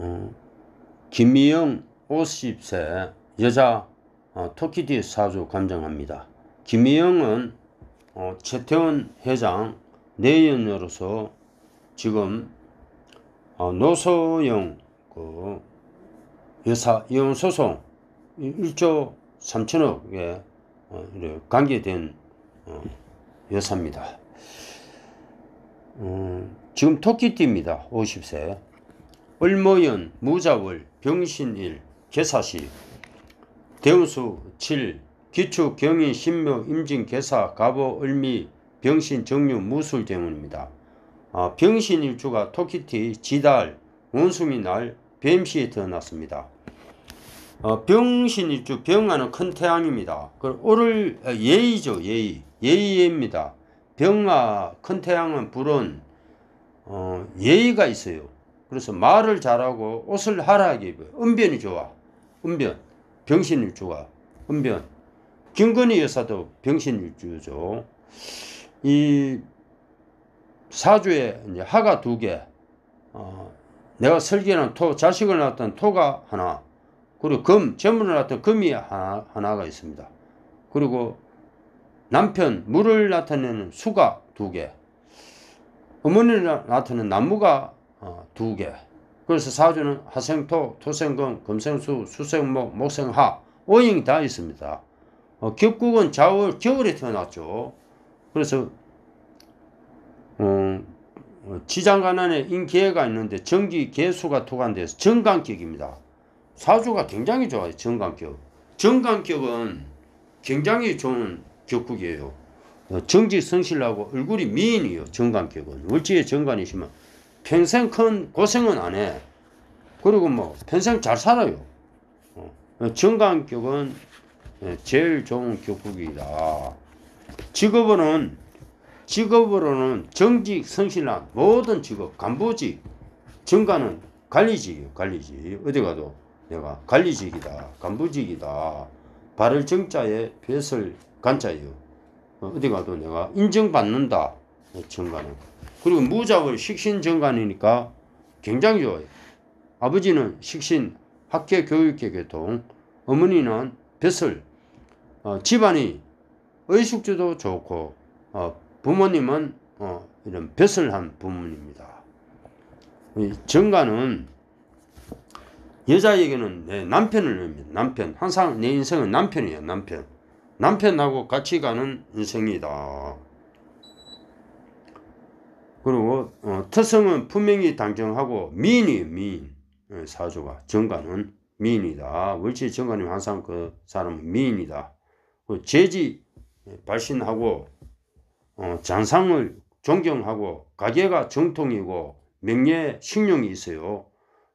어. 김미영 50세 여자 어, 토끼띠 사주 감정합니다. 김미영은 어, 최태원 회장 내연으로서 지금 어, 노소영 그 여사 이혼 소송 1조 3천억에 어, 관계된 어, 여사입니다. 음, 어, 지금 토끼띠입니다. 50세. 을모연, 무자월, 병신일, 개사시, 대운수 7, 기축, 경인, 신묘, 임진, 개사, 갑오, 을미, 병신, 정류, 무술 대운입니다. 아, 병신일주가 토끼티, 지달, 원수미날, 뱀시에 태어났습니다. 어, 병신일주 병화는 큰 태양입니다. 오를 아, 예의죠 예의 예의입니다. 병화 큰 태양은 불은 어, 예의가 있어요. 그래서 말을 잘하고 옷을 하라하게 입 은변이 좋아. 은변. 병신이 좋아. 은변. 김건희 여사도 병신일주죠. 이 사주에 이제 하가 두 개, 어, 내가 설계는 토, 자식을 낳았던 토가 하나, 그리고 금, 재물을 낳았던 금이 하나, 하나가 있습니다. 그리고 남편, 물을 나타내는 수가 두 개, 어머니를 나타내는 나무가 어, 두 개. 그래서 사주는 하생토, 토생금, 금생수, 수생목, 목생하 오행이 다 있습니다. 어, 격국은 좌울, 겨울에 태어났죠. 그래서 음, 어, 지장간안에 어, 인계가 있는데 정기 개수가 투관돼서 정관격입니다. 사주가 굉장히 좋아요. 정관격. 정관격은 굉장히 좋은 격국이에요. 정지 성실하고 얼굴이 미인이에요. 정관격은. 을지의 정관이시면 평생 큰 고생은 안 해. 그리고 뭐 평생 잘 살아요. 어, 정강격은 예, 제일 좋은 격국이다. 직업으로는 직업으로는 정직 성실한 모든 직업 간부직 정관은 관리직이요 에 관리직 어디 가도 내가 관리직이다 간부직이다 발을 정자에 뱃을 간자요 어, 어디 가도 내가 인정받는다 정관은 그리고 무작을 식신정관이니까 굉장히 좋아요. 아버지는 식신, 학계 교육계 교통, 어머니는 벼슬, 어, 집안이 의식주도 좋고 어, 부모님은 어, 이런 벼슬한 부모입니다 정관은 여자에게는 내 남편을 의미합니다. 남편. 항상 내 인생은 남편이에요. 남편. 남편하고 같이 가는 인생이다. 그리고 어, 특성은 분명히 단정하고 미인이 미 예, 사주가 정관은 미이다 월치 정관님 항상 그 사람은 미이다그 재지 발신하고 어, 장상을 존경하고 가계가 정통이고 명예 신용이 있어요.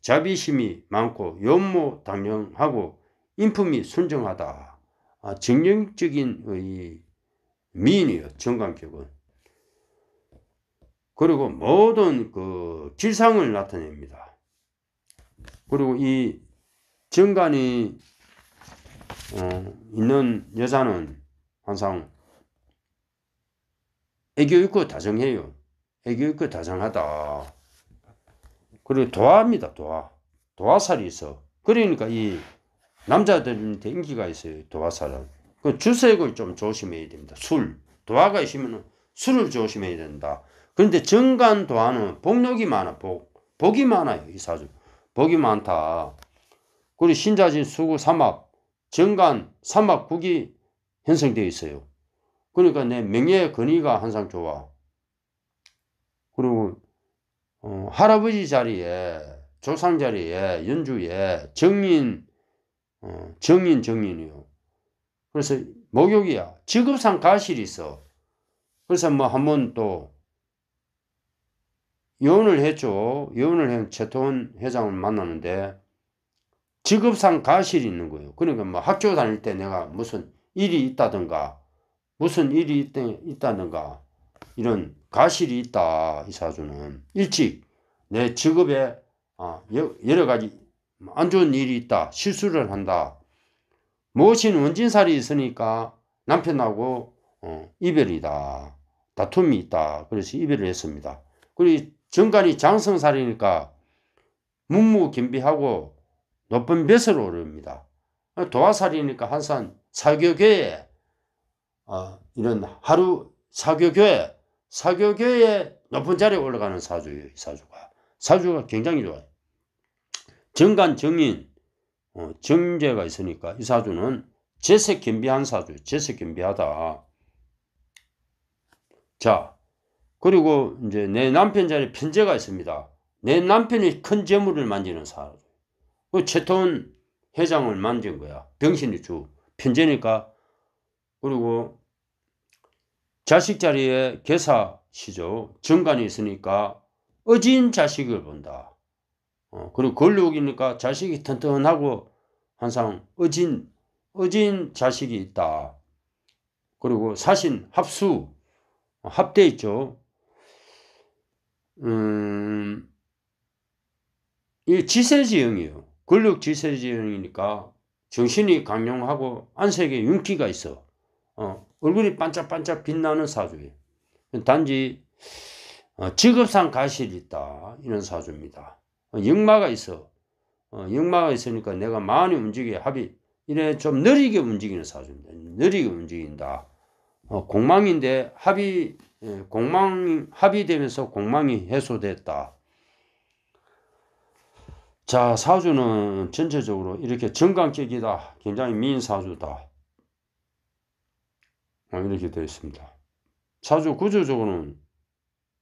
자비심이 많고 연모 당명하고 인품이 순정하다. 아, 정령적인 미인이에요. 정관격은. 그리고 모든 그 기상을 나타냅니다. 그리고 이 정관이 어, 있는 여자는 항상 애교 있고 다정해요. 애교 있고 다정하다. 그리고 도화입니다. 도화. 도화살이 있어. 그러니까 이 남자들한테 인기가 있어요. 도화살은. 그 주색을 좀 조심해야 됩니다. 술. 도화가 있으면 술을 조심해야 된다. 그런데 정관 도안은 복력이 많아, 복. 복이 많아요, 이 사주. 복이 많다. 그리고 신자진 수구 삼합, 정관 삼합국이 형성되어 있어요. 그러니까 내 명예의 근위가 항상 좋아. 그리고 어, 할아버지 자리에 조상 자리에 연주에 정인 어, 정인 정인이요. 그래서 목욕이야. 직업상 가실이 있어. 그래서 뭐한번또 여운을 했죠. 예언을 한 최토원 회장을 만나는데 직업상 가실이 있는 거예요. 그러니까 뭐 학교 다닐 때 내가 무슨 일이 있다든가 무슨 일이 있, 있다든가 이런 가실이 있다 이 사주는 일찍 내 직업에 아, 여러 가지 안 좋은 일이 있다 실수를 한다 무엇인 원진살이 있으니까 남편하고 어, 이별이다 다툼이 있다 그래서 이별을 했습니다 그리고 정간이 장성살이니까 문무김비하고 높은 벼슬로 오릅니다. 도화살이니까 한산 사교교에 어, 아, 이런 하루 사교교에 사교교에 높은 자리에 올라가는 사주예요. 사주가 사주가 굉장히 좋아요. 정간 정인 어, 정제가 있으니까 이 사주는 재색 겸비한 사주 재색 겸비하다. 자 그리고 이제 내 남편 자리에 편제가 있습니다. 내 남편이 큰 재물을 만지는 사람. 그 최태원 회장을 만진 거야. 병신이 주. 편제니까. 그리고 자식 자리에 계사시죠. 정관이 있으니까 어진 자식을 본다. 어, 그리고 권력이니까 자식이 튼튼하고 항상 어진, 어진 자식이 있다. 그리고 사신, 합수, 어, 합대 있죠. 음, 이지세지형이요 권력 지세지형이니까 정신이 강용하고 안색에 윤기가 있어. 어, 얼굴이 반짝반짝 빛나는 사주예요. 단지 어, 직업상 가실이 있다 이런 사주입니다. 어, 역마가 있어. 어, 역마가 있으니까 내가 많이 움직여 합이 이래 좀 느리게 움직이는 사주입니다. 느리게 움직인다. 어, 공망인데 합이 예, 공망 합의되면서 공망이 해소됐다. 자 사주는 전체적으로 이렇게 정강격이다. 굉장히 미인 사주다. 뭐 이렇게 되어 있습니다. 사주 구조적으로는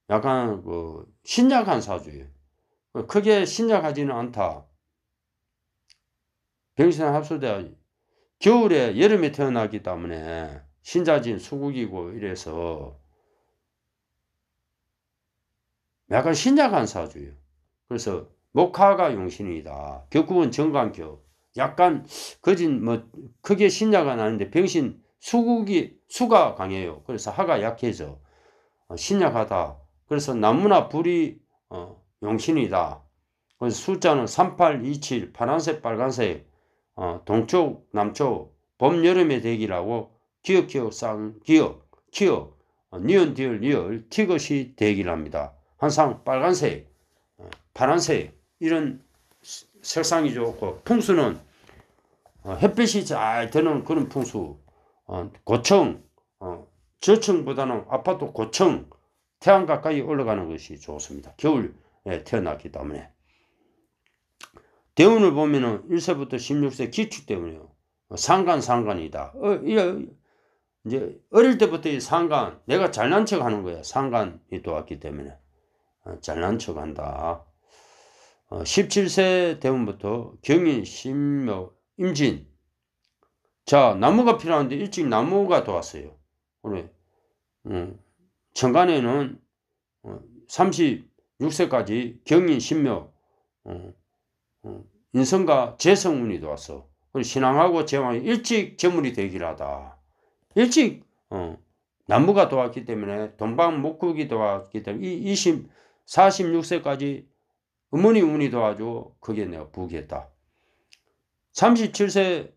약간 그 신약한 사주예요. 그 크게 신약하지는 않다. 병신합소대가 겨울에 여름에 태어나기 때문에 신자진 수국이고 이래서 약간 신약한 사주예요. 그래서 목화가 용신이다. 격국은 정관격. 약간 거진 뭐 크게 신약은 아닌데 병신 수국이 수가 강해요. 그래서 하가 약해져. 어, 신약하다. 그래서 나무나 불이 어, 용신이다. 그래서 숫자는 3827 파란색 빨간색 어, 동쪽 남쪽 봄 여름의 대기라고 기억 기억 쌍 기억 기억 어, 니언 디얼 니얼 티것이 대기랍니다. 항상 빨간색, 어, 파란색 이런 색상이 좋고 그 풍수는 어, 햇빛이 잘되는 그런 풍수 어, 고층 저층보다는 아파트 고층 태양 가까이 올라가는 것이 좋습니다. 겨울에 예, 태어났기 때문에 대운을 보면은 1세부터 16세 기축 때문에 상간 상간이다. 어, 이제 어릴 때부터 이 상간 내가 잘난 척 하는 거야. 상간이 도 왔기 때문에 어, 잘난 척한다. 17세 어, 대원부터 경인, 신묘, 임진. 자, 나무가 필요한데 일찍 나무가 도왔어요. 그래. 청간에는 어, 36세까지 경인, 신묘, 인성과 재성운이 도왔어. 그리고 신앙하고 재왕이 일찍 재물이 되기를 하다. 일찍 어, 나무가 도왔기 때문에 동방 목국이 도왔기 때문에 이 20, 46세까지 어머니 운이 도와줘 그게 내가 부귀했다. 37세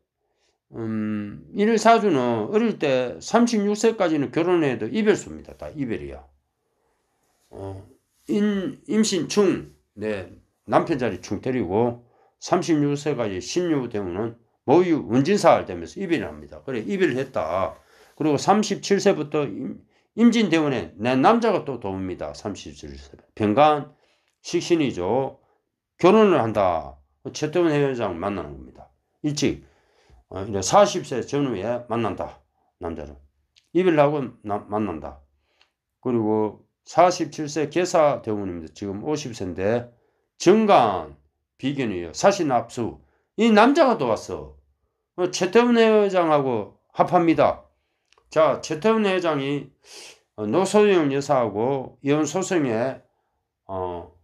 음, 이를 사주는 어릴 때 36세까지는 결혼해도 이별수입니다. 다 이별이야. 어, 임, 임신 충, 네, 남편 자리 충 때리고 36세까지 신유 때문은 모유 운진사할 되면서 이별을 합니다. 그래, 이별을 했다. 그리고 37세부터 임, 임진대원의 내 남자가 또 돕니다. 37세. 병간 식신이죠. 결혼을 한다. 최태원 회장 만나는 겁니다. 일찍 40세 어, 전후에 만난다. 남자를. 입을 하고 나, 만난다. 그리고 47세 개사 대원입니다. 지금 50세인데 정간 비견이에요. 사신 압수. 이 남자가 또왔어 어, 최태원 회장하고 합합니다. 자, 최태훈 회장이 어, 노소영 여사하고 이혼 소송에 어,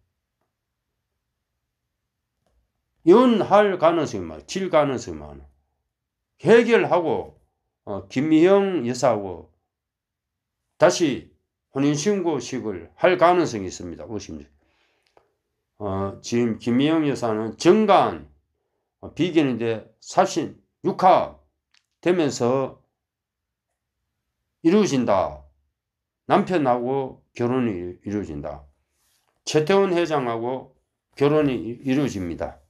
이혼할 가능성이 많아. 질 가능성이 많아. 해결하고 어, 김미영 여사하고 다시 혼인신고식을 할 가능성이 있습니다. 보십시오. 어, 지금 김미영 여사는 정간 어, 비견인데 사신 육합 되면서 이루어진다. 남편하고 결혼이 이루어진다. 최태원 회장하고 결혼이 이루어집니다.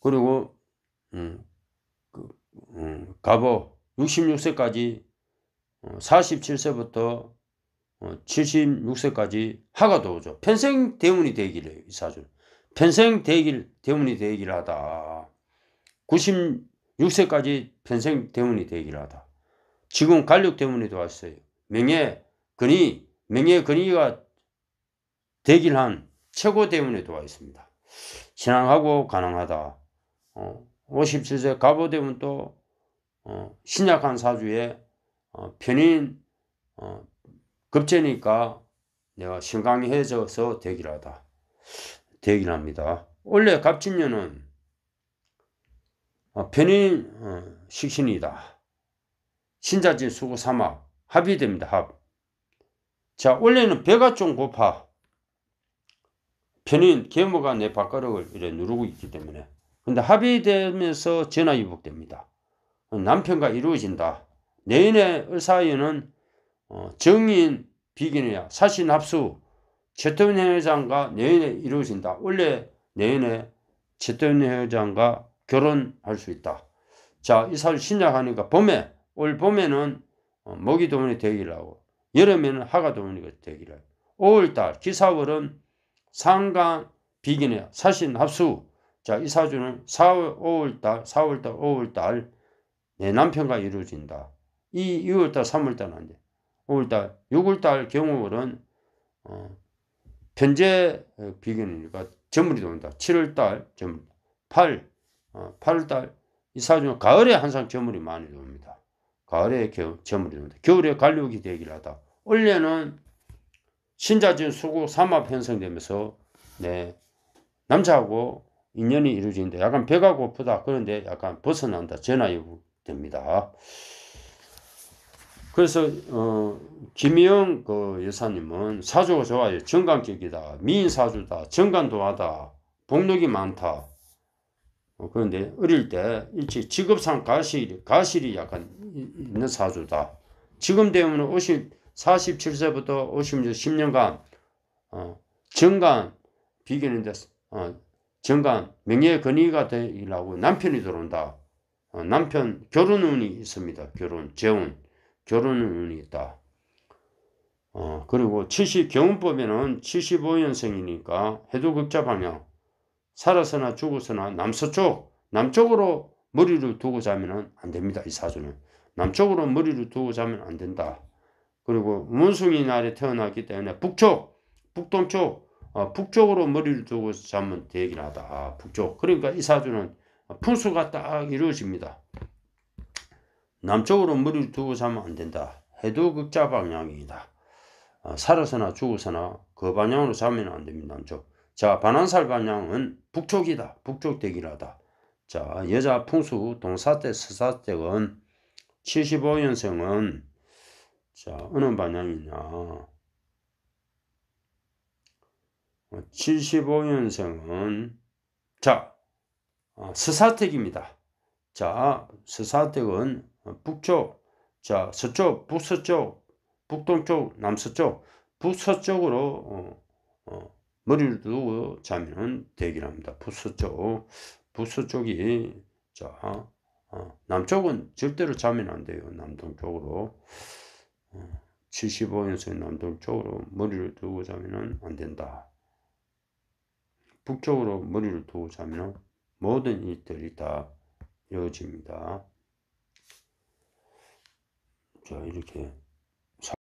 그리고 음, 그, 음, 가보 66세까지 47세부터 어, 76세까지 어, 하가 도죠 평생 대운이 되기를 이사준. 평생 대길 대운이 되기를 하다. 96세까지 평생 대운이 되기를 하다. 지금 관력 때문에 도왔어요. 명예, 근위, 명예 근위가 되길 한 최고 때문에 도와있습니다. 신앙하고 가능하다. 어, 57세 가보되면 또 어, 신약한 사주에 어, 편인 어, 급제니까 내가 신강해져서 되기라다. 되기랍니다. 원래 갑진년은 어, 편인 어, 식신이다. 신자진 수구 삼아 합이 됩니다. 합. 자 원래는 배가 좀 고파 편인 계모가 내 발가락을 이렇 누르고 있기 때문에 근데 합이 되면서 전화위복됩니다. 남편과 이루어진다. 내인의 의사에는 어, 정인 비견이야 사신 합수 채토인회장과 내인에 이루어진다. 원래 내인의 채토인회장과 결혼할 수 있다. 자 이사를 신약하니까 봄에 올 봄에는 어, 먹이 도문이 되기라고 여름에는 하가 도문이되 대기라 5월달 기사월은 상강 비기네 사신 합수 자이 사주는 4월 5월달 4월달 5월달 내 남편과 이루어진다 이 6월달 3월달 안돼 5월달 6월달 경우월은 어, 편제 어, 비견이니까 전물이 돈다 7월달 전물 8 어, 8월달 이 사주는 가을에 항상 전물이 많이 돕니다 가을에 겨, 저물입니다 겨울에 갈육이 되기를 하다. 원래는 신자진 수국 삼합 형성되면서 네 남자하고 인연이 이루어지는데 약간 배가 고프다. 그런데 약간 벗어난다. 전화유부 됩니다. 그래서 어, 김희영 그 여사님은 사주가 좋아요. 정감격이다. 미인 사주다. 정간도하다. 복력이 많다. 어, 그런데 어릴 때 일찍 직업상 가실이, 가실이 약간 있는 사주다. 지금 되면 50, 47세부터 50, 10년간, 어, 정간, 비견인데, 어, 정간, 명예 건의가 되라고 남편이 들어온다. 어, 남편, 결혼운이 있습니다. 결혼, 재혼, 결혼운이 있다. 어, 그리고 70, 경운법에는 75년생이니까 해도 극자 방향, 살아서나 죽어서나 남서쪽, 남쪽으로 머리를 두고 자면 안 됩니다. 이 사주는. 남쪽으로 머리를 두고 자면 안 된다. 그리고 문숭이 날에 태어났기 때문에 북쪽, 북동쪽, 어, 북쪽으로 머리를 두고 자면 되긴 하다. 아, 북쪽. 그러니까 이 사주는 풍수가 딱 이루어집니다. 남쪽으로 머리를 두고 자면 안 된다. 해도 극자 방향이다. 어, 살아서나 죽어서나 그 방향으로 자면 안 됩니다. 남쪽. 자, 반환살 반향은 북쪽이다. 북쪽대기라다. 자, 여자 풍수 동사댁 서사댁은 75년생은 자, 어느 반향이냐? 75년생은 어, 자, 어, 서사택입니다. 자, 서사택은 북쪽, 자, 서쪽, 북서쪽, 북동쪽, 남서쪽, 북서쪽으로 어, 머리를 두고 자면 대기랍니다. 부서 쪽, 부서 쪽이 자 어, 남쪽은 절대로 자면 안 돼요. 남동쪽으로 어, 7 5연소 남동쪽으로 머리를 두고 자면 안 된다. 북쪽으로 머리를 두고 자면 모든 일들이 다 이어집니다. 자 이렇게